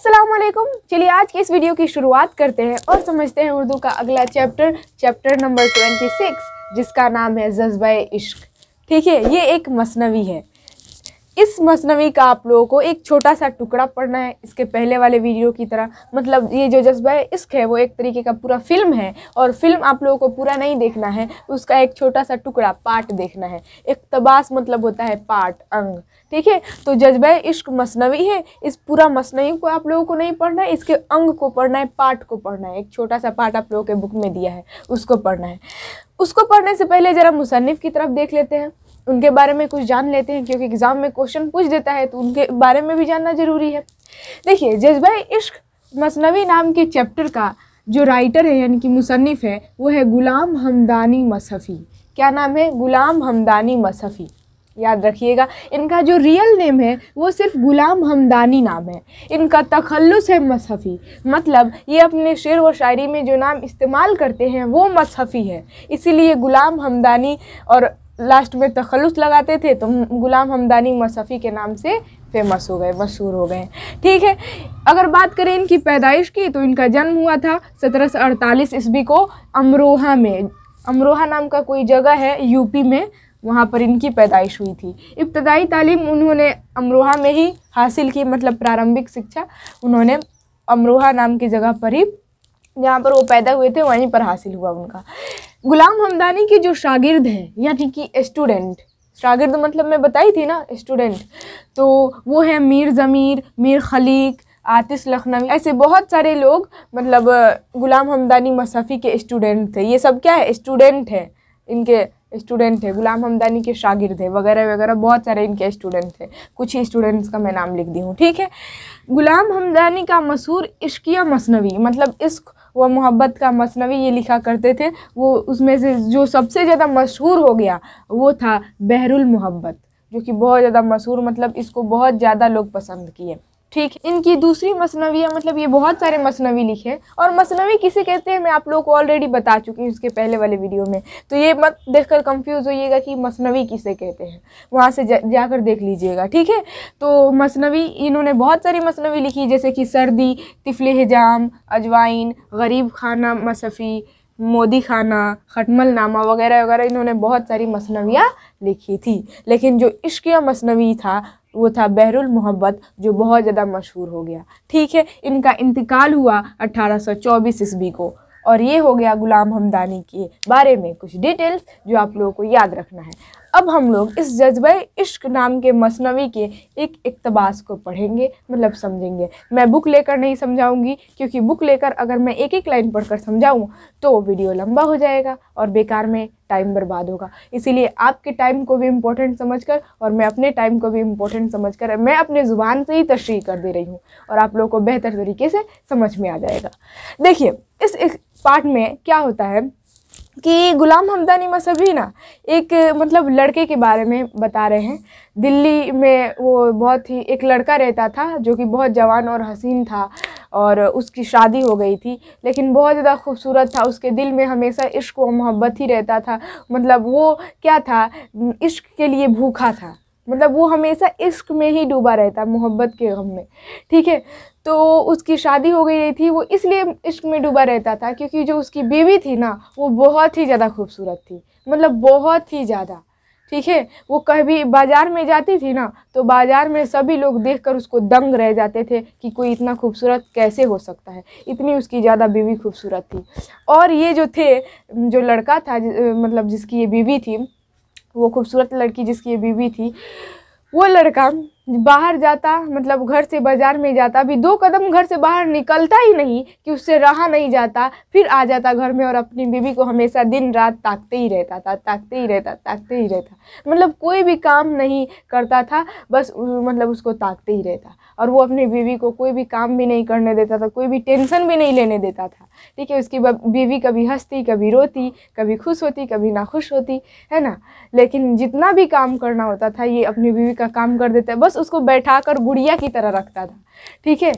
असलम चलिए आज की इस वीडियो की शुरुआत करते हैं और समझते हैं उर्दू का अगला chapter chapter number twenty six जिसका नाम है जज्बा इश्क ठीक है ये एक मसनवी है इस मसनवी का आप लोगों को एक छोटा सा टुकड़ा पढ़ना है इसके पहले वाले वीडियो की तरह मतलब ये जो जज्बा है इश्क है वो एक तरीके का पूरा फिल्म है और फिल्म आप लोगों को पूरा नहीं देखना है उसका एक छोटा सा टुकड़ा पार्ट देखना है इकतबास मतलब होता है पार्ट अंग ठीक है तो जज्बा इश्क मसनवी है इस पूरा मसनवी को आप लोगों को नहीं पढ़ना है इसके अंग को पढ़ना है पार्ट को पढ़ना है एक छोटा सा पार्ट आप लोगों के बुक में दिया है उसको पढ़ना है उसको पढ़ने से पहले ज़रा मुसनफ़ की तरफ देख लेते हैं उनके बारे में कुछ जान लेते हैं क्योंकि एग्ज़ाम में क्वेश्चन पूछ देता है तो उनके बारे में भी जानना ज़रूरी है देखिए जज्बा इश्क मसनवी नाम के चैप्टर का जो राइटर है यानी कि मुसनफ़ है वो है गुलाम हमदानी मसफ़ी क्या नाम है गुलाम हमदानी मसफ़ी याद रखिएगा इनका जो रियल नेम है वो सिर्फ गुलाम हमदानी नाम है इनका तखल्लुस है मसफ़ी मतलब ये अपने शेर व शायरी में जो नाम इस्तेमाल करते हैं वो मसफ़ी है इसीलिए गुलाम हमदानी और लास्ट में तखलुस लगाते थे तो गुलाम हमदानी मसफ़ी के नाम से फेमस हो गए मशहूर हो गए ठीक है अगर बात करें इनकी पैदाइश की तो इनका जन्म हुआ था सत्रह सौ अड़तालीस ईस्वी को अमरोहा में अमरोहा नाम का कोई जगह है यूपी में वहाँ पर इनकी पैदाइश हुई थी इब्तदाई तालीम उन्होंने अमरोहा में ही हासिल की मतलब प्रारंभिक शिक्षा उन्होंने अमरोहा नाम की जगह पर ही जहाँ पर वो पैदा हुए थे वहीं पर हासिल हुआ उनका गुलाम हमदानी के जो शागिर्द हैं यानी कि स्टूडेंट शागिर्द मतलब मैं बताई थी ना स्टूडेंट तो वो हैं मीर ज़मीर मीर खलीक आतिश लखनवी ऐसे बहुत सारे लोग मतलब गुलाम हमदानी मसफ़ी के स्टूडेंट थे ये सब क्या है स्टूडेंट हैं इनके स्टूडेंट हैं गुलाम हमदानी के शागिर्द हैं वगैरह वगैरह बहुत सारे इनके स्टूडेंट थे कुछ ही स्टूडेंट्स का मैं नाम लिख दी हूँ ठीक है गुलाम हमदानी का मशहूर इश्किया मसनवी मतलब इश्क व मोहब्बत का मसनवी ये लिखा करते थे वो उसमें से जो सबसे ज़्यादा मशहूर हो गया वो था बहरुल मोहब्बत जो कि बहुत ज़्यादा मशहूर मतलब इसको बहुत ज़्यादा लोग पसंद किए ठीक इनकी दूसरी मसनवी है मतलब ये बहुत सारे मसनवी लिखे हैं और मसनवी किसे कहते हैं मैं आप लोगों को ऑलरेडी बता चुकी हूँ इसके पहले वाले वीडियो में तो ये मत देखकर कंफ्यूज होइएगा कि मसनवी किसे कहते हैं वहाँ से जा, जाकर देख लीजिएगा ठीक है तो मसनवी इन्होंने बहुत सारी मसनवी लिखी जैसे कि सर्दी तिफले हजाम अजवाइन गरीब खाना मसफ़ी मोदी खाना खटमल नामा वगैरह वगैरह इन्होंने बहुत सारी मसनवियाँ लिखी थी लेकिन जो इश्किया मसनवी था वो था बहरुल मोहब्बत जो बहुत ज़्यादा मशहूर हो गया ठीक है इनका इंतकाल हुआ 1824 सौ ईस्वी को और ये हो गया गुलाम हमदानी के बारे में कुछ डिटेल्स जो आप लोगों को याद रखना है अब हम लोग इस जज्बे इश्क नाम के मसनवी के एक इकतबास को पढ़ेंगे मतलब समझेंगे मैं बुक लेकर नहीं समझाऊंगी क्योंकि बुक लेकर अगर मैं एक एक लाइन पढ़कर समझाऊं तो वीडियो लंबा हो जाएगा और बेकार में टाइम बर्बाद होगा इसीलिए आपके टाइम को भी इम्पोर्टेंट समझकर और मैं अपने टाइम को भी इम्पोर्टेंट समझकर मैं अपने ज़ुबान से ही तशरी कर दे रही हूँ और आप लोगों को बेहतर तरीके से समझ में आ जाएगा देखिए इस, पार्ट में क्या होता है कि गुलाम हमदानी ही ना एक मतलब लड़के के बारे में बता रहे हैं दिल्ली में वो बहुत ही एक लड़का रहता था जो कि बहुत जवान और हसीन था और उसकी शादी हो गई थी लेकिन बहुत ज़्यादा खूबसूरत था उसके दिल में हमेशा इश्क व मोहब्बत ही रहता था मतलब वो क्या था इश्क के लिए भूखा था मतलब वो हमेशा इश्क में ही डूबा रहता मोहब्बत के गम में ठीक है तो उसकी शादी हो गई थी वो इसलिए इश्क में डूबा रहता था क्योंकि जो उसकी बीवी थी ना वो बहुत ही ज़्यादा खूबसूरत थी मतलब बहुत ही ज़्यादा ठीक है वो कभी बाज़ार में जाती थी ना तो बाज़ार में सभी लोग देखकर उसको दंग रह जाते थे कि कोई इतना खूबसूरत कैसे हो सकता है इतनी उसकी ज़्यादा बीवी खूबसूरत थी और ये जो थे जो लड़का था मतलब जिसकी ये बीवी थी वो खूबसूरत लड़की जिसकी ये बीवी थी वो लड़का बाहर जाता मतलब घर से बाजार में जाता अभी दो कदम घर से बाहर निकलता ही नहीं कि उससे रहा नहीं जाता फिर आ जाता घर में और अपनी बीवी को हमेशा दिन रात ताकते ही रहता था ताकते ही रहता ताकते ही रहता मतलब कोई भी काम नहीं करता था बस मतलब उसको ताकते ही रहता और वो अपनी बीवी को कोई भी काम भी नहीं करने देता था कोई भी टेंशन भी नहीं लेने देता था ठीक है उसकी बीवी कभी हंसती कभी रोती कभी खुश होती कभी नाखुश होती है ना लेकिन जितना भी काम करना होता था ये अपनी बीवी का काम कर देता बस उसको बैठा कर गुड़िया की तरह रखता था ठीक है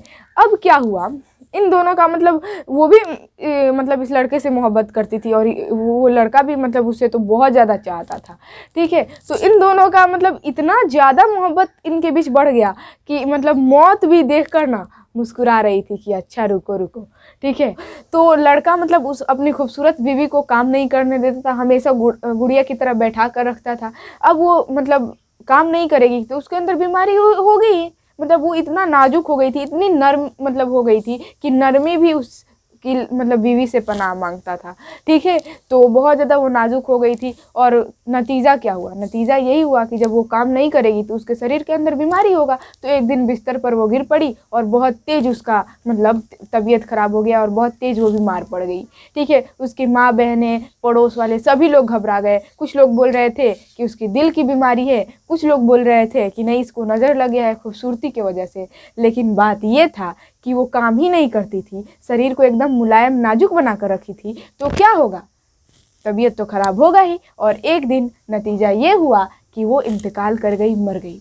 अब क्या हुआ इन दोनों का मतलब वो भी ए, मतलब इस लड़के से मोहब्बत करती थी और वो लड़का भी मतलब उससे तो बहुत ज़्यादा चाहता था ठीक है तो इन दोनों का मतलब इतना ज़्यादा मोहब्बत इनके बीच बढ़ गया कि मतलब मौत भी देख कर ना मुस्कुरा रही थी कि अच्छा रुको रुको ठीक है तो लड़का मतलब उस अपनी खूबसूरत बीवी को काम नहीं करने देता था हमेशा गुड़िया की तरह बैठा कर रखता था अब वो मतलब काम नहीं करेगी तो उसके अंदर बीमारी हो, हो गई मतलब वो इतना नाजुक हो गई थी इतनी नर्म मतलब हो गई थी कि नरमी भी उस की मतलब बीवी से पनाह मांगता था ठीक है तो बहुत ज़्यादा वो नाजुक हो गई थी और नतीजा क्या हुआ नतीजा यही हुआ कि जब वो काम नहीं करेगी तो उसके शरीर के अंदर बीमारी होगा तो एक दिन बिस्तर पर वो गिर पड़ी और बहुत तेज़ उसका मतलब तबीयत ख़राब हो गया और बहुत तेज़ वो बीमार पड़ गई ठीक है उसकी माँ बहनें पड़ोस वाले सभी लोग घबरा गए कुछ लोग बोल रहे थे कि उसकी दिल की बीमारी है कुछ लोग बोल रहे थे कि नहीं इसको नज़र लग गया है खूबसूरती की वजह से लेकिन बात ये था कि वो काम ही नहीं करती थी शरीर को एकदम मुलायम नाजुक बना कर रखी थी तो क्या होगा तबीयत तो खराब होगा ही और एक दिन नतीजा ये हुआ कि वो इंतकाल कर गई मर गई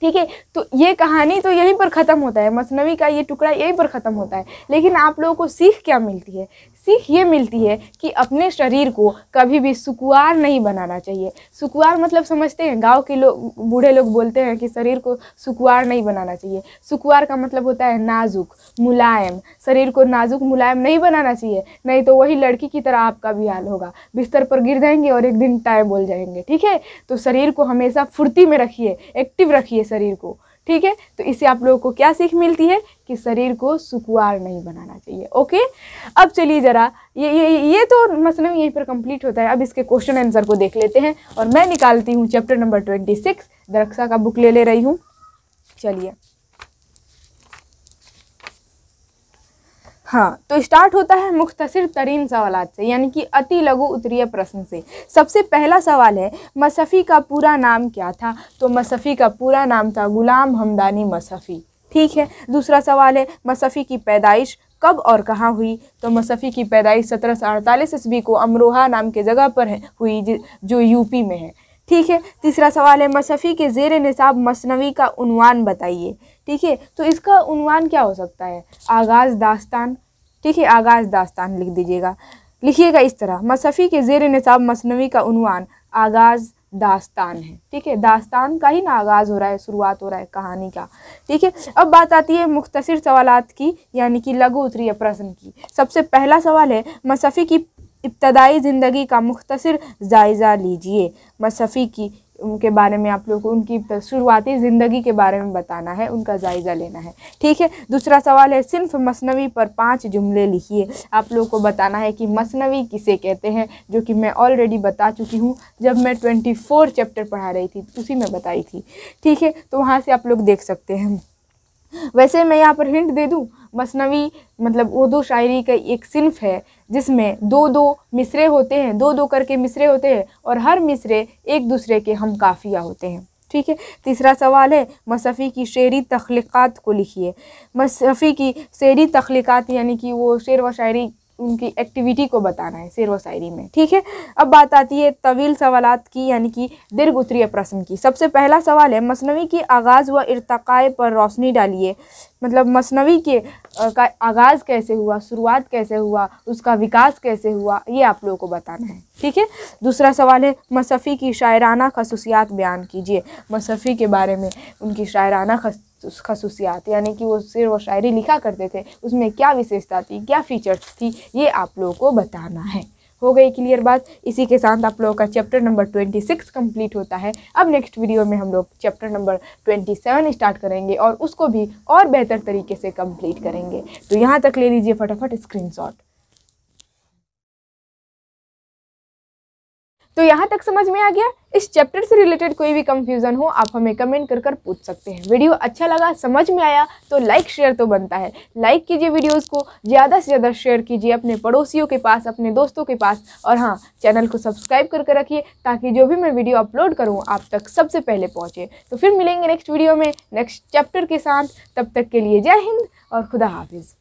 ठीक है तो ये कहानी तो यहीं पर ख़त्म होता है मसनवी का ये टुकड़ा यहीं पर ख़त्म होता है लेकिन आप लोगों को सीख क्या मिलती है सीख ये मिलती है कि अपने शरीर को कभी भी सुकुआर नहीं बनाना चाहिए सुकुआर मतलब समझते हैं गांव के लोग बूढ़े लोग बोलते हैं कि शरीर को सुकुआर नहीं बनाना चाहिए सुकुआर का मतलब होता है नाजुक मुलायम शरीर को नाजुक मुलायम नहीं बनाना चाहिए नहीं तो वही लड़की की तरह आपका भी हाल होगा बिस्तर पर गिर जाएंगे और एक दिन टाइम बोल जाएंगे ठीक है तो शरीर को हमेशा फुर्ती में रखिए एक्टिव रखिए शरीर को ठीक है तो इससे आप लोगों को क्या सीख मिलती है कि शरीर को सुकुआर नहीं बनाना चाहिए ओके अब चलिए ज़रा ये ये ये तो मसलन मतलब यहीं पर कंप्लीट होता है अब इसके क्वेश्चन आंसर को देख लेते हैं और मैं निकालती हूँ chapter number twenty six Darakhsha का बुक ले ले रही हूँ चलिए हाँ तो स्टार्ट होता है मुख्तसर तरीन सवाल से यानी कि अति लघु उत्तरीय प्रश्न से सबसे पहला सवाल है मसफ़ी का पूरा नाम क्या था तो मसफ़ी का पूरा नाम था गुलाम हमदानी मसफ़ी ठीक है दूसरा सवाल है मसफ़ी की पैदाइश कब और कहाँ हुई तो मसफ़ी की पैदाइश सत्रह सौ अड़तालीस ईस्वी को अमरोहा नाम के जगह पर हुई जो यूपी में है ठीक है तीसरा सवाल है मसफ़ी के ज़ेर निसाब मसनवी का उनवान बताइए ठीक है तो इसका उनवान क्या हो सकता है आगाज़ दास्तान ठीक है आगाज़ दास्तान लिख दीजिएगा लिखिएगा इस तरह मसफ़ी के ज़ेर निसाब मसनवी का उनवान आगाज़ दास्तान है ठीक है दास्तान का ही ना आगाज़ हो रहा है शुरुआत हो रहा है कहानी का ठीक है अब बात आती है मुख्तसर सवालत की यानी कि लघु उत्तरीय प्रश्न की सबसे पहला सवाल है मसफ़ी की इब्तदाई ज़िंदगी का मुख्तर जायज़ा लीजिए मसफ़ी की उनके बारे में आप लोगों को उनकी शुरुआती ज़िंदगी के बारे में बताना है उनका जायज़ा लेना है ठीक है दूसरा सवाल है सिर्फ मसनवी पर पांच जुमले लिखिए आप लोगों को बताना है कि मसनवी किसे कहते हैं जो कि मैं ऑलरेडी बता चुकी हूँ जब मैं ट्वेंटी फोर चैप्टर पढ़ा रही थी उसी में बताई थी ठीक है तो वहाँ से आप लोग देख सकते हैं वैसे मैं यहाँ पर हिंट दे दूँ मसनवी मतलब उर्दू शायरी का एक सिंफ़ है जिसमें दो दो मिसरे होते हैं दो दो करके मिसरे होते हैं और हर मिसरे एक दूसरे के हम काफ़िया होते हैं ठीक है तीसरा सवाल है मसफ़ी की शेरी तख्लीक़ात को लिखिए मसफ़ी की शेरी तख्लीक़ात यानी कि वो शेर व शायरी उनकी एक्टिविटी को बताना है शेर व शायरी में ठीक है अब बात आती है तवील सवाल की यानी कि दीर्घ उत्तरीय प्रश्न की सबसे पहला सवाल है मसनवी की आगाज़ व इरतकाए पर रोशनी डालिए मतलब मसनवी के का आगाज़ कैसे हुआ शुरुआत कैसे हुआ उसका विकास कैसे हुआ ये आप लोगों को बताना है ठीक है दूसरा सवाल है मसफ़ी की शायराना खसूसियात बयान कीजिए मसफ़ी के बारे में उनकी शायराना खस खसूसियात यानी कि वो सिर्फ व शायरी लिखा करते थे उसमें क्या विशेषता थी क्या फीचर्स थी ये आप लोगों को बताना है हो गई क्लियर बात इसी के साथ आप लोगों का chapter number twenty six complete होता है अब नेक्स्ट वीडियो में हम लोग chapter number twenty seven start करेंगे और उसको भी और बेहतर तरीके से कम्प्लीट करेंगे तो यहाँ तक ले लीजिए फटाफट स्क्रीनशॉट तो यहाँ तक समझ में आ गया इस चैप्टर से रिलेटेड कोई भी कंफ्यूजन हो आप हमें कमेंट कर कर पूछ सकते हैं वीडियो अच्छा लगा समझ में आया तो लाइक शेयर तो बनता है लाइक कीजिए वीडियोस को ज़्यादा से ज़्यादा शेयर कीजिए अपने पड़ोसियों के पास अपने दोस्तों के पास और हाँ चैनल को सब्सक्राइब करके रखिए ताकि जो भी मैं वीडियो अपलोड करूँ आप तक सबसे पहले पहुँचे तो फिर मिलेंगे नेक्स्ट वीडियो में नेक्स्ट चैप्टर के साथ तब तक के लिए जय हिंद और खुदा हाफिज़